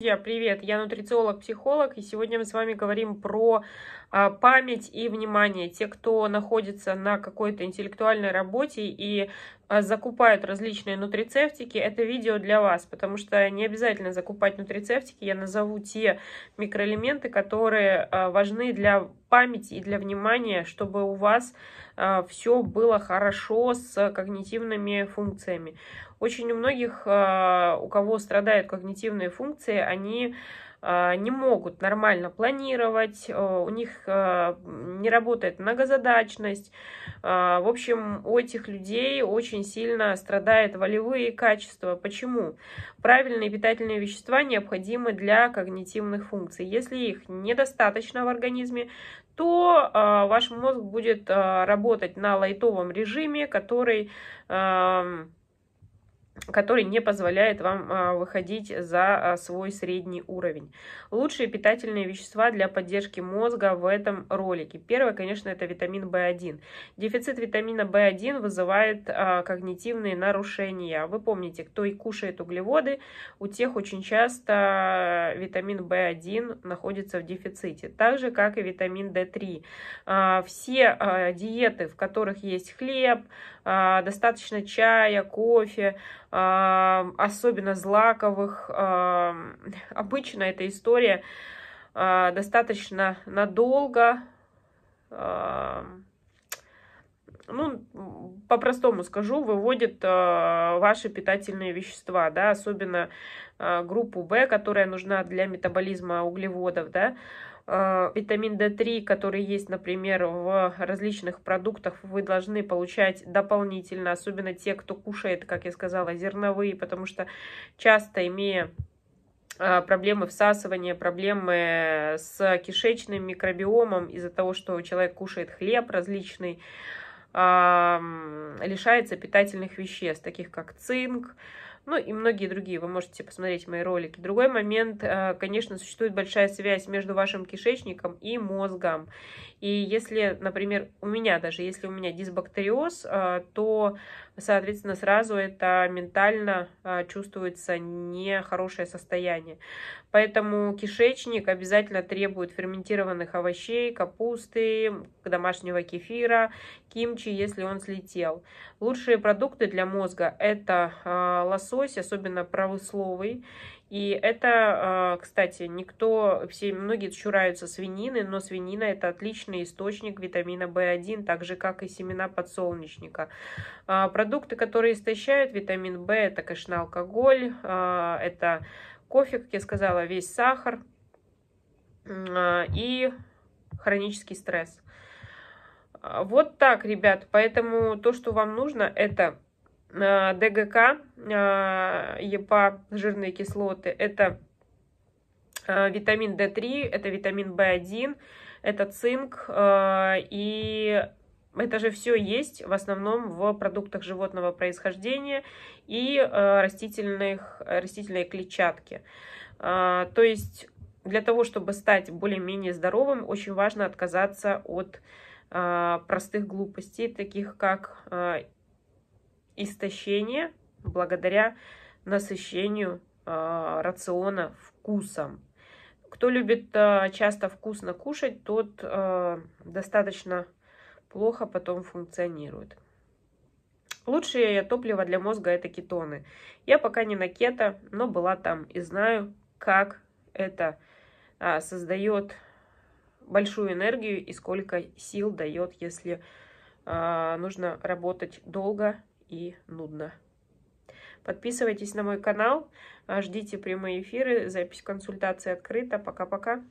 Друзья, привет! Я нутрициолог-психолог, и сегодня мы с вами говорим про а, память и внимание. Те, кто находится на какой-то интеллектуальной работе и а, закупают различные нутрицептики, это видео для вас, потому что не обязательно закупать нутрицептики. Я назову те микроэлементы, которые а, важны для памяти и для внимания, чтобы у вас э, а, все было хорошо с когнитивными функциями. Очень у многих, э, у кого страдают когнитивные функции, они а, не могут нормально планировать, а, у них а, не работает многозадачность. В общем, у этих людей очень сильно страдают волевые качества. Почему? Правильные питательные вещества необходимы для когнитивных функций. Если их недостаточно в организме, то ваш мозг будет работать на лайтовом режиме, который который не позволяет вам а, выходить за а, свой средний уровень. Лучшие питательные вещества для поддержки мозга в этом ролике. Первое, конечно, это витамин В1. Дефицит витамина В1 вызывает а, когнитивные нарушения. Вы помните, кто и кушает углеводы, у тех очень часто витамин В1 находится в дефиците, так же, как и витамин D3. Все диеты, в которых есть хлеб, достаточно чая, кофе, особенно злаковых. Обычно эта история а, достаточно надолго ну, по-простому скажу, выводит а, ваши питательные вещества, да, особенно а, группу В, которая нужна для метаболизма углеводов, да, а, витамин D3, который есть, например, в различных продуктах, вы должны получать дополнительно, особенно те, кто кушает, как я сказала, зерновые, потому что часто имея проблемы всасывания, проблемы с кишечным микробиомом из-за того, что человек кушает хлеб различный, лишается питательных веществ, таких как цинк, ну и многие другие. Вы можете посмотреть мои ролики. Другой момент, э, конечно, существует большая связь между вашим кишечником и мозгом. И если, например, у меня даже, если у меня дисбактериоз, э, то, соответственно, сразу это ментально э, чувствуется нехорошее состояние. Поэтому кишечник обязательно требует ферментированных овощей, капусты, домашнего кефира, кимчи, если он слетел. Лучшие продукты для мозга это лосось, лосось, особенно правословый. И это, а, кстати, никто, все, многие чураются свинины, но свинина это отличный источник витамина В1, так же как и семена подсолнечника. А, продукты, которые истощают витамин В, это, конечно, алкоголь, а, это кофе, как я сказала, весь сахар и хронический стресс. Вот так, ребят, поэтому то, что вам нужно, это Э, ДГК, э, ЕПА, жирные кислоты, это э, витамин D3, это витамин B1, это цинк, и это же все есть в основном в продуктах животного происхождения и растительных, растительной клетчатки. То есть для того, чтобы стать более-менее здоровым, очень важно отказаться от простых глупостей, таких как истощение благодаря насыщению э, рациона вкусом. Кто любит э, часто вкусно кушать, тот э, достаточно плохо потом функционирует. Лучшее топливо для мозга это кетоны. Я пока не на кето, но была там и знаю, как это а, создает большую энергию и сколько сил дает, если а, нужно работать долго и нудно. Подписывайтесь на мой канал, ждите прямые эфиры, запись консультации открыта. Пока-пока.